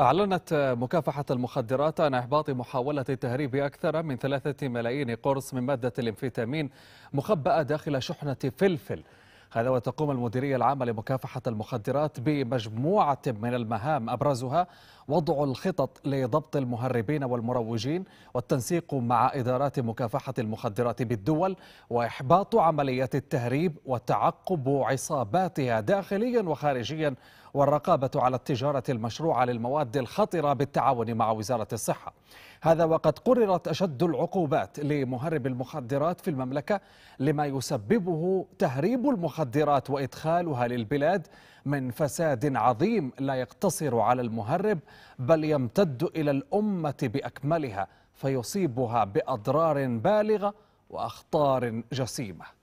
أعلنت مكافحة المخدرات عن إحباط محاولة تهريب أكثر من ثلاثة ملايين قرص من مادة الأمفيتامين مخبأة داخل شحنة فلفل هذا وتقوم المديرية العامة لمكافحة المخدرات بمجموعة من المهام أبرزها وضع الخطط لضبط المهربين والمروجين والتنسيق مع إدارات مكافحة المخدرات بالدول وإحباط عمليات التهريب وتعقب عصاباتها داخليا وخارجيا والرقابة على التجارة المشروعة للمواد الخطرة بالتعاون مع وزارة الصحة هذا وقد قررت أشد العقوبات لمهرب المخدرات في المملكة لما يسببه تهريب المخدرات المخدرات وادخالها للبلاد من فساد عظيم لا يقتصر على المهرب بل يمتد الى الامه باكملها فيصيبها باضرار بالغه واخطار جسيمه